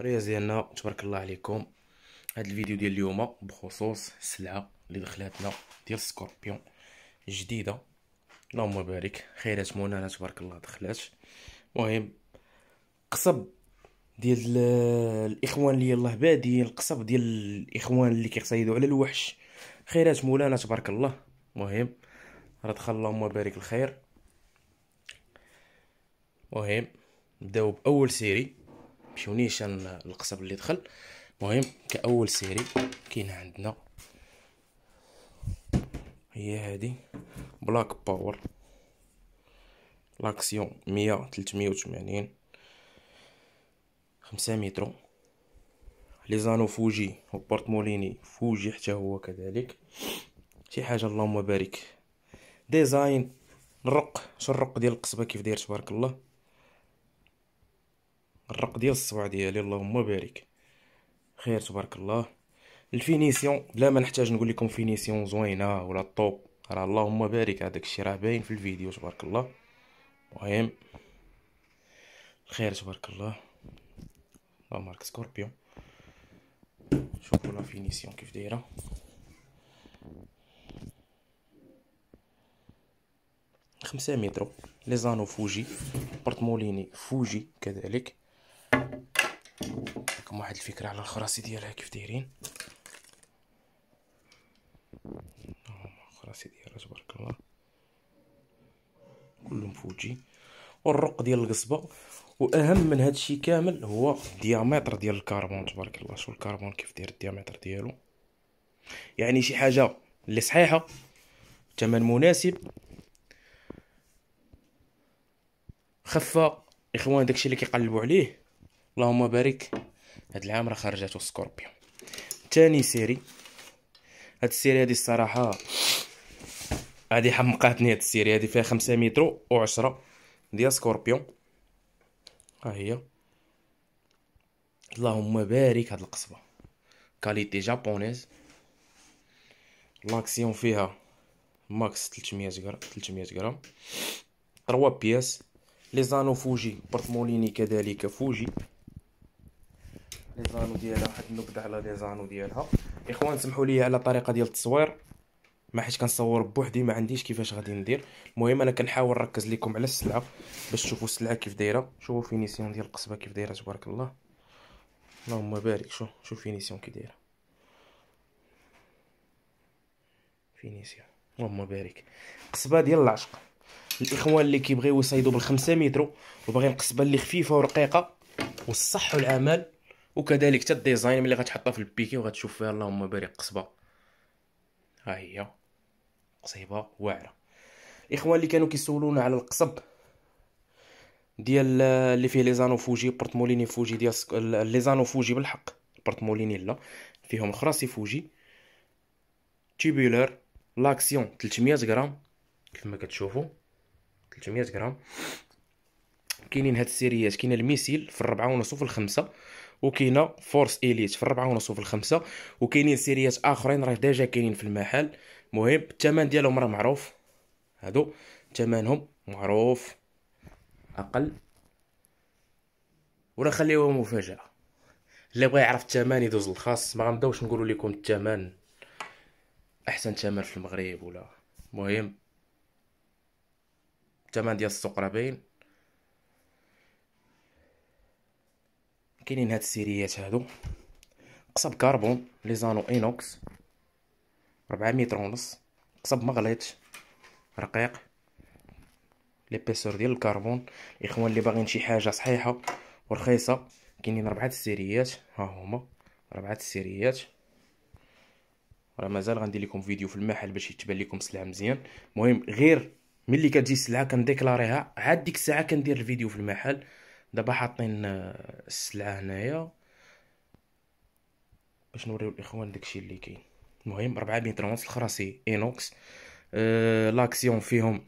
الرياض ديالنا تبارك الله عليكم هذا الفيديو ديال اليوم بخصوص السلعه اللي دخلاتنا ديال سكوربيون جديده اللهم بارك خيرات منانا تبارك الله دخلات المهم قصب ديال الاخوان اللي يلاه بادي القصب ديال الاخوان اللي كيقصيدوا على الوحش خيرات مولانا تبارك الله مهم راه دخل اللهم بارك الخير مهم نبداو باول سيري مشونيش القصب اللي دخل مهم كاول سيري كاين عندنا هي هادي بلاك باور لاكسيون مية تلتمية وثمانين خمسة مترو لي زانو فوجي و موليني فوجي حتى هو كذلك شي حاجه اللهم بارك ديزاين الرق شو الرق ديال القصبه كيف داير تبارك الله الرق ديال الصبع ديالي اللهم بارك خير تبارك الله الفينيسيون بلا ما نحتاج نقول لكم فينيسيون زوينه ولا الطوب راه اللهم بارك هذاك الشيء راه باين في الفيديو تبارك الله المهم خير تبارك الله لا مارك سكوربيون شوفوا لا فينيسيون كيف دايره خمسة مترو لي زانو فوجي موليني فوجي كذلك واحد الفكره على الخراسي ديالها كيف دايرين الخراسي ديالها تبارك الله كله مفوتي والرق ديال القصبه واهم من هذا الشيء كامل هو الديامتر ديال الكربون تبارك الله شوف الكربون كيف داير الديامتر ديالو يعني شي حاجه اللي صحيحه ثمن مناسب خفه اخوان داكشي اللي كيقلبوا عليه اللهم بارك هاد العام راه خرجاتو سكوربيون تاني سيري هاد السيري هادي الصراحه هادي حمقاتني هاد السيري هادي فيها خمسة متر عشرة ديال سكوربيون ها هي اللهم بارك هاد القصبة كاليتي جابونيز لاكسيون فيها ماكس 300 غرام 300 غرام 3 بياس لي زانو فوجي برتموليني كذلك فوجي لي زانو ديالها واحد النبذه على لي زانو ديالها اخوان سمحوا لي على الطريقه ديال التصوير ما حيت كنصور بوحدي ما عنديش كيفاش غادي ندير المهم انا كنحاول نركز لكم على السلعه باش تشوفوا السلعه كيف دايره شوفوا فينيسيون ديال القصبه كيف دايره تبارك الله اللهم بارك شوف شوف فينيسيون كي دايره فينيسيون اللهم بارك قصبه ديال العشق الاخوان اللي كيبغيو يصيدوا بالخمسة مترو متر وباغيين قصبه اللي خفيفه ورقيقه والصح والعمل وكذلك حتى الديزاين ملي غتحطها في البيكي وغتشوف فيها اللهم بارك قصبه ها هي قصيبه واعره الاخوان اللي كانوا كيسولونا على القصب ديال اللي فيه لي زانو فوجي بورتموليني فوجي ديال لي زانو فوجي بالحق بورتموليني لا فيهم الخراسي فوجي تيبيلر لاكسيون 300 غرام كما كتشوفوا 300 غرام كاينين هاد السيريات كاينه الميسيل في الربعه ونص وفي الخمسه وكاينه فورس ايليت في الربعه ونص وفي الخمسه وكاينين سيريات اخرين راه ديجا كاينين في المحل المهم الثمن ديالهم راه معروف هادو ثمنهم معروف اقل ولا خليوها مفاجاه اللي بغى يعرف الثمن يدوز للخاص ما غنبداوش نقولوا لكم الثمن احسن ثمن في المغرب ولا المهم الثمن ديال السوق راه باين كاينين هاد السيريات هادو قصب كربون لي زانو اينوكس 4 متر ونص قصب مغليط رقيق ليبيسور ديال الكربون الاخوان اللي باغيين شي حاجه صحيحه ورخيصه كاينين ربعه السيريات ها هما ربعه السيريات راه مازال غندير لكم فيديو في المحل باش يتبان لكم السلعه مزيان المهم غير ملي كتجي السلعه كنديكلاريها عاد ديك الساعه كندير الفيديو في المحل دابا حاطين آه، السلعه هنايا باش نوريو الاخوان داكشي اللي كاين المهم 4 بين 30 الخراسي اينوكس آه، لاكسيون فيهم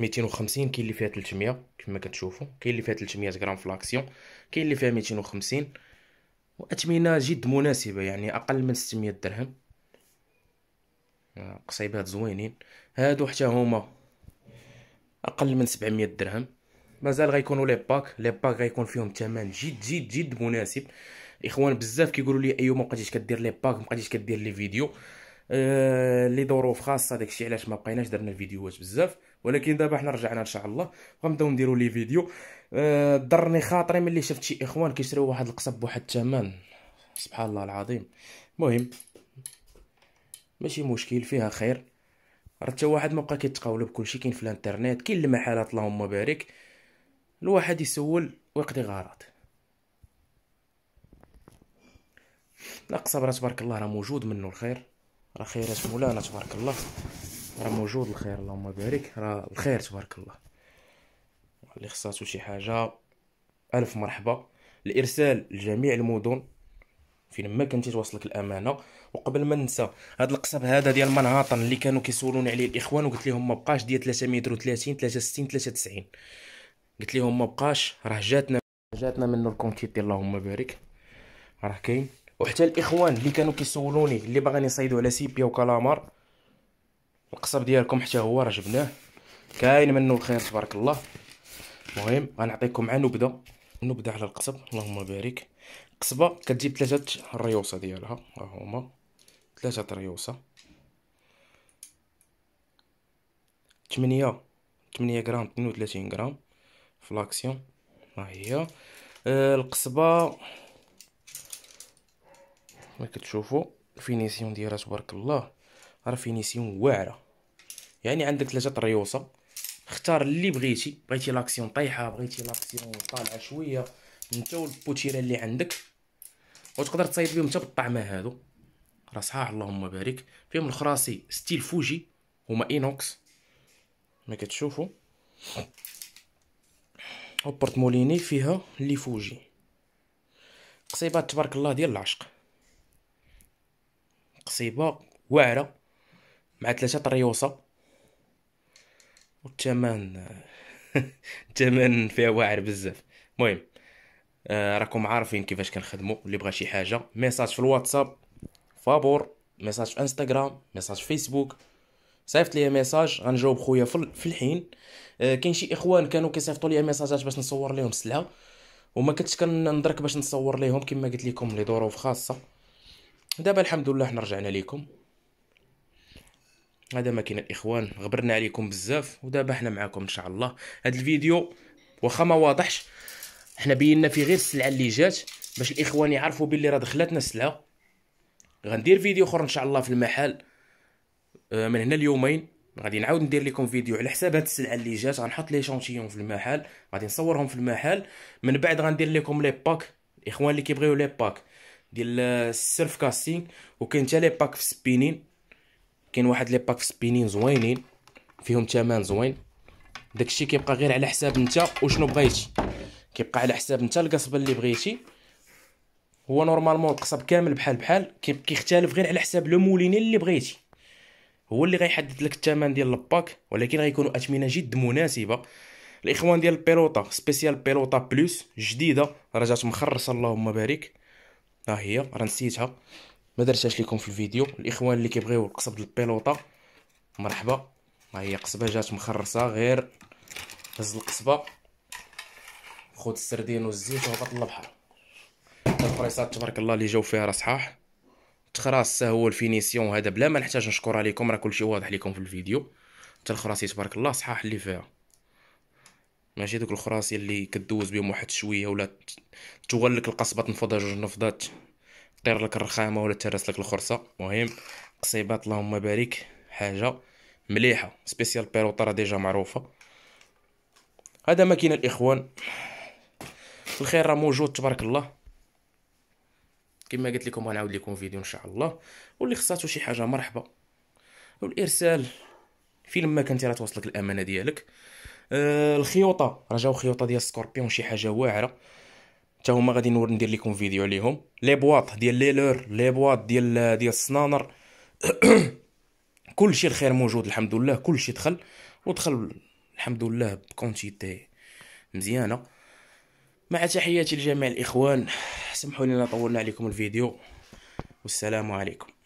250 كاين اللي فيها 300 كما كتشوفوا كاين اللي فيها 300 غرام في لاكسيون كاين اللي فيها 250 واثمنه جد مناسبه يعني اقل من 600 درهم آه، قصيبات زوينين هادو حتى هما اقل من 700 درهم مازال غيكونوا لي باك لي باك غيكون فيهم ثمن جد جد جد مناسب اخوان بزاف كيقولوا لي ايوا ما بقيتيش كدير لي باك ما بقيتيش كدير لي فيديو آه لي ظروف خاصه داكشي علاش ما بقيناش درنا الفيديوهات بزاف ولكن دابا حنا رجعنا ان شاء الله غنبداو نديرو لي فيديو آه ضرني خاطري ملي شفت شي اخوان كيشريو واحد القصب بواحد الثمن سبحان الله العظيم المهم ماشي مشكل فيها خير راه حتى واحد ما بقى كيتقاولب بكلشي كاين في الانترنيت كاين المحلات اللهم بارك الواحد يسول ويقضي غارات الاقصى برا تبارك الله راه موجود منه الخير راه خيرات مولانا تبارك الله راه موجود الخير اللهم بارك راه الخير تبارك الله اللي خصاتو شي حاجه الف مرحبا الارسال لجميع المدن فين ما كنتي توصلك الامانه وقبل ما ننسى هذا القصب هذا ديال منهاطن اللي كانوا كيسولوني عليه الاخوان وقلت لهم ما بقاش ديال 3 متر و 30 63 93 قلت لهم ما بقاش راه جاتنا جاتنا منه الكونتيتي اللهم بارك راه كاين وحتى الاخوان اللي كانوا كيسولوني اللي باغيين يصيدوا على سيبيا وكالامار القصب ديالكم حتى هو راه جبناه كاين منه الخير تبارك الله المهم غنعطيكم مع نبدا نبدا على القصب اللهم بارك قصبه كتجيب ثلاثه الريوسه ديالها ها هما ثلاثه ريوسه 8 8 غرام 32 غرام في لاكسيون ها هي آه، القصبه كما كتشوفوا الفينيسيون ديالها تبارك الله راه فينيسيون واعره يعني عندك ثلاثه الريوسه اختار اللي بغيتي بغيتي لاكسيون طايحه بغيتي لاكسيون طالعه شويه انت والبوتيره اللي عندك وتقدر تصايب بهم حتى بالطعمه هادو راه صحاح اللهم بارك فيهم الخراسي ستيل فوجي هما اينوكس ما كتشوفوا وبورت موليني فيها لي فوجي قصيبه تبارك الله ديال العشق قصيبه واعره مع ثلاثه طريوسه والثمن الثمن فيها واعر بزاف المهم آه راكم عارفين كيفاش كنخدمو اللي بغى شي حاجه ميساج في الواتساب فابور ميساج في انستغرام ميساج في فيسبوك صيفط لي ميساج غنجاوب خويا في الحين آه، كاين شي اخوان كانوا كيصيفطوا لي ميساجات باش نصور لهم السلعه وما كنتش كنندرك باش نصور ليهم كما قلت لكم لظروف خاصه دابا الحمد لله حنا رجعنا ليكم هذا ما كاين الاخوان غبرنا عليكم بزاف ودابا حنا معاكم ان شاء الله هذا الفيديو واخا ما واضحش حنا بينا فيه غير السلعه اللي جات باش الاخوان يعرفوا باللي راه دخلتنا السلعه غندير فيديو اخر ان شاء الله في المحل آه، من هنا ليومين غادي نعاود ندير لكم فيديو على حساب هاد السلعه اللي جات غنحط لي شونتيون في المحل غادي نصورهم في المحل من بعد غندير لكم لي باك الاخوان اللي كيبغيو لي باك ديال السيرف كاستينغ وكاين حتى لي باك في سبينين كاين واحد لي باك في سبينين زوينين فيهم ثمن زوين داكشي كيبقى غير على حساب نتا وشنو بغيتي كيبقى على حساب نتا القصبه اللي بغيتي هو نورمالمون القصب كامل بحال بحال كيختلف غير على حساب لو مولين اللي بغيتي هو اللي غيحدد لك الثمن ديال الباك ولكن غيكونوا اثمنه جد مناسبه الاخوان ديال بيلوطا سبيسيال بيلوطا بلس جديده راه جات مخرصه اللهم بارك ها هي راه نسيتها ما درتهاش لكم في الفيديو الاخوان اللي كيبغيو القصب ديال البيلوطا مرحبا ها هي قصبه جات مخرصه غير هز القصبه خذ السردين والزيت وهبط للبحر البريسات تبارك الله اللي جاو فيها راه صحاح تخراس هو الفينيسيون هذا بلا ما نحتاج نشكر عليكم راه كلشي واضح لكم في الفيديو حتى الخراسي تبارك الله صحاح اللي فيها ماشي دوك الخراسي اللي كدوز بهم واحد شويه ولا تولك القصبه تنفضها جوج نفضات طير لك الرخامه ولا ترس لك الخرصه مهم قصيبات اللهم بارك حاجه مليحه سبيسيال بيروطا راه ديجا معروفه هذا ماكينه الاخوان الخير راه موجود تبارك الله كما قلت لكم غنعاود لكم فيديو ان شاء الله واللي خصاتو شي حاجه مرحبا والارسال فين ما كنتي راه توصلك الامانه ديالك آه الخيوطه راه جاو خيوطه ديال سكوربيون شي حاجه واعره حتى هما غادي نور ندير لكم فيديو عليهم لي بواط ديال لي لور لي بواط ديال ديال السنانر كلشي الخير موجود الحمد لله كلشي دخل ودخل الحمد لله بكونتيتي مزيانه مع تحياتي لجميع الإخوان سمحوا لنا طولنا عليكم الفيديو والسلام عليكم